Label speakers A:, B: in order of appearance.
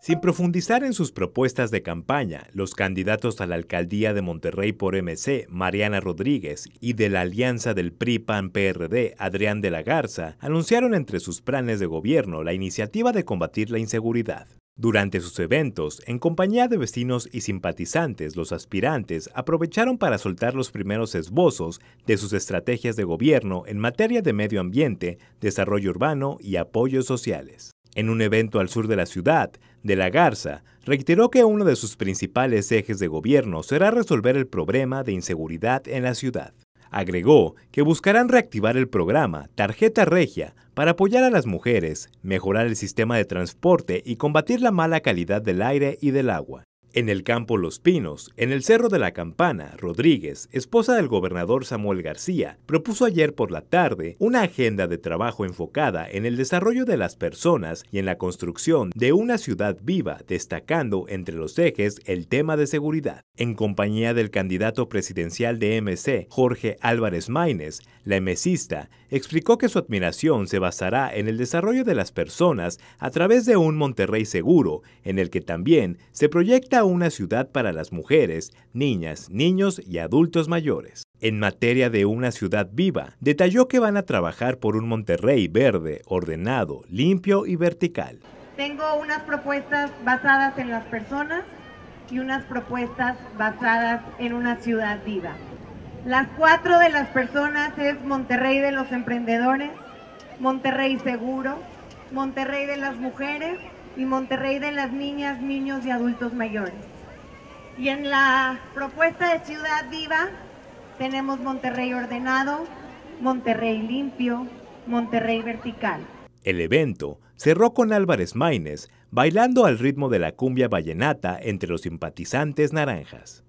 A: Sin profundizar en sus propuestas de campaña, los candidatos a la alcaldía de Monterrey por MC, Mariana Rodríguez, y de la alianza del PRI-PAN-PRD, Adrián de la Garza, anunciaron entre sus planes de gobierno la iniciativa de combatir la inseguridad. Durante sus eventos, en compañía de vecinos y simpatizantes, los aspirantes aprovecharon para soltar los primeros esbozos de sus estrategias de gobierno en materia de medio ambiente, desarrollo urbano y apoyos sociales. En un evento al sur de la ciudad, de la Garza reiteró que uno de sus principales ejes de gobierno será resolver el problema de inseguridad en la ciudad. Agregó que buscarán reactivar el programa Tarjeta Regia para apoyar a las mujeres, mejorar el sistema de transporte y combatir la mala calidad del aire y del agua. En el campo Los Pinos, en el Cerro de la Campana, Rodríguez, esposa del gobernador Samuel García, propuso ayer por la tarde una agenda de trabajo enfocada en el desarrollo de las personas y en la construcción de una ciudad viva, destacando entre los ejes el tema de seguridad. En compañía del candidato presidencial de MC, Jorge Álvarez Maínez, la emesista explicó que su admiración se basará en el desarrollo de las personas a través de un Monterrey seguro, en el que también se proyecta una ciudad para las mujeres, niñas, niños y adultos mayores. En materia de una ciudad viva, detalló que van a trabajar por un Monterrey verde, ordenado, limpio y vertical.
B: Tengo unas propuestas basadas en las personas y unas propuestas basadas en una ciudad viva. Las cuatro de las personas es Monterrey de los emprendedores, Monterrey seguro, Monterrey de las mujeres y Monterrey de las niñas, niños y adultos mayores. Y en la propuesta de Ciudad Viva tenemos Monterrey ordenado, Monterrey limpio, Monterrey vertical.
A: El evento cerró con Álvarez Maínez bailando al ritmo de la cumbia vallenata entre los simpatizantes naranjas.